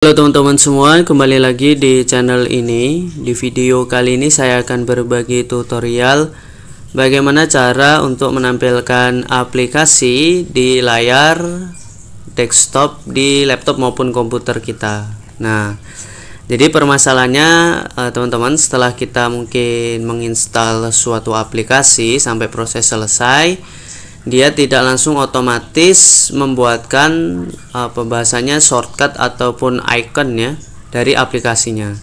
Halo teman-teman semua, kembali lagi di channel ini Di video kali ini saya akan berbagi tutorial Bagaimana cara untuk menampilkan aplikasi di layar desktop di laptop maupun komputer kita Nah, jadi permasalahannya eh, teman-teman setelah kita mungkin menginstal suatu aplikasi sampai proses selesai dia tidak langsung otomatis membuatkan uh, pembahasannya shortcut ataupun icon ya dari aplikasinya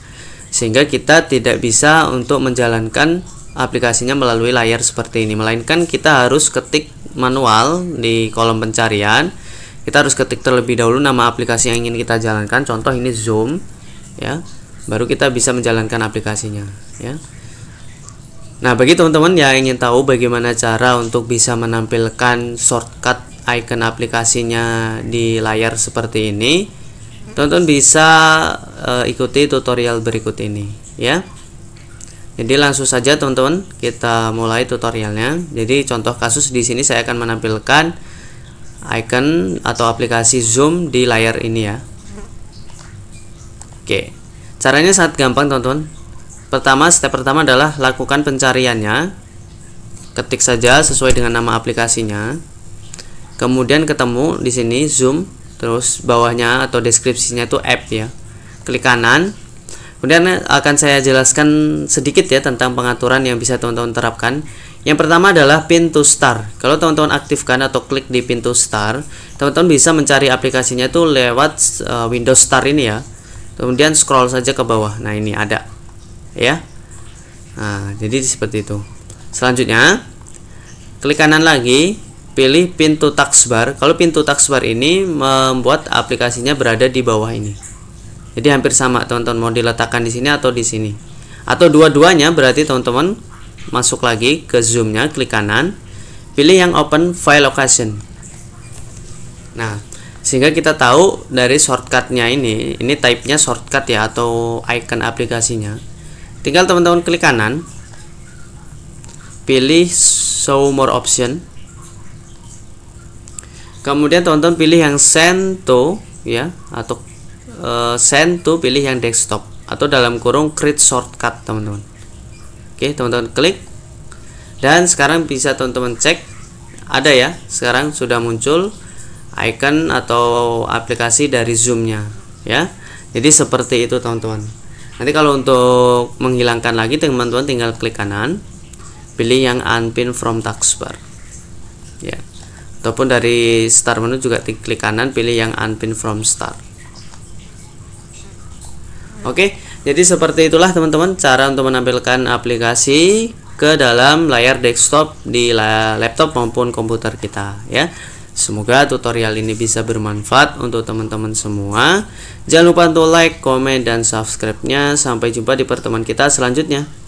sehingga kita tidak bisa untuk menjalankan aplikasinya melalui layar seperti ini melainkan kita harus ketik manual di kolom pencarian kita harus ketik terlebih dahulu nama aplikasi yang ingin kita jalankan contoh ini zoom ya baru kita bisa menjalankan aplikasinya ya Nah, bagi teman-teman yang ingin tahu bagaimana cara untuk bisa menampilkan shortcut icon aplikasinya di layar seperti ini, teman-teman bisa uh, ikuti tutorial berikut ini, ya. Jadi langsung saja teman-teman kita mulai tutorialnya. Jadi contoh kasus di sini saya akan menampilkan icon atau aplikasi Zoom di layar ini ya. Oke. Caranya sangat gampang teman-teman Pertama, step pertama adalah lakukan pencariannya. Ketik saja sesuai dengan nama aplikasinya. Kemudian ketemu di sini zoom, terus bawahnya atau deskripsinya itu app ya. Klik kanan. Kemudian akan saya jelaskan sedikit ya tentang pengaturan yang bisa teman-teman terapkan. Yang pertama adalah pintu start. Kalau teman-teman aktifkan atau klik di pintu start, teman-teman bisa mencari aplikasinya itu lewat uh, Windows Start ini ya. Kemudian scroll saja ke bawah. Nah, ini ada ya nah, jadi seperti itu selanjutnya klik kanan lagi pilih pintu taskbar kalau pintu taskbar ini membuat aplikasinya berada di bawah ini jadi hampir sama teman-teman mau diletakkan di sini atau di sini atau dua-duanya berarti teman-teman masuk lagi ke zoomnya klik kanan pilih yang open file location nah sehingga kita tahu dari shortcutnya ini ini type-nya shortcut ya atau icon aplikasinya tinggal teman-teman klik kanan pilih show more option kemudian teman-teman pilih yang send to ya atau uh, send to pilih yang desktop atau dalam kurung create shortcut teman-teman oke teman-teman klik dan sekarang bisa teman-teman cek ada ya sekarang sudah muncul icon atau aplikasi dari zoomnya ya jadi seperti itu teman-teman nanti kalau untuk menghilangkan lagi teman-teman tinggal klik kanan pilih yang unpin from taskbar ya ataupun dari start menu juga klik kanan pilih yang unpin from start oke jadi seperti itulah teman-teman cara untuk menampilkan aplikasi ke dalam layar desktop di laptop maupun komputer kita ya Semoga tutorial ini bisa bermanfaat untuk teman-teman semua. Jangan lupa untuk like, komen, dan subscribe-nya. Sampai jumpa di pertemuan kita selanjutnya.